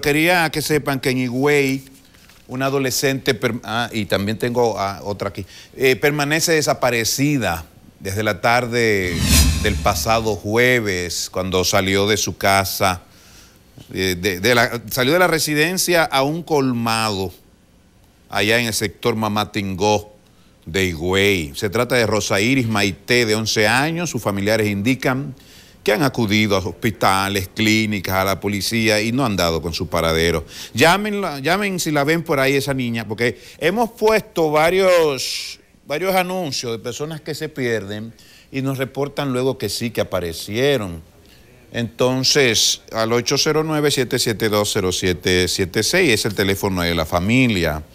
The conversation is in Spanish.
Quería que sepan que en Higüey, una adolescente, ah, y también tengo ah, otra aquí, eh, permanece desaparecida desde la tarde del pasado jueves, cuando salió de su casa, eh, salió de la residencia a un colmado, allá en el sector Mamatingó de Higüey. Se trata de Rosa Iris Maite, de 11 años, sus familiares indican que han acudido a hospitales, clínicas, a la policía y no han dado con su paradero. Llámenla, llamen si la ven por ahí esa niña, porque hemos puesto varios, varios anuncios de personas que se pierden y nos reportan luego que sí, que aparecieron. Entonces, al 809-772-0776 es el teléfono de la familia.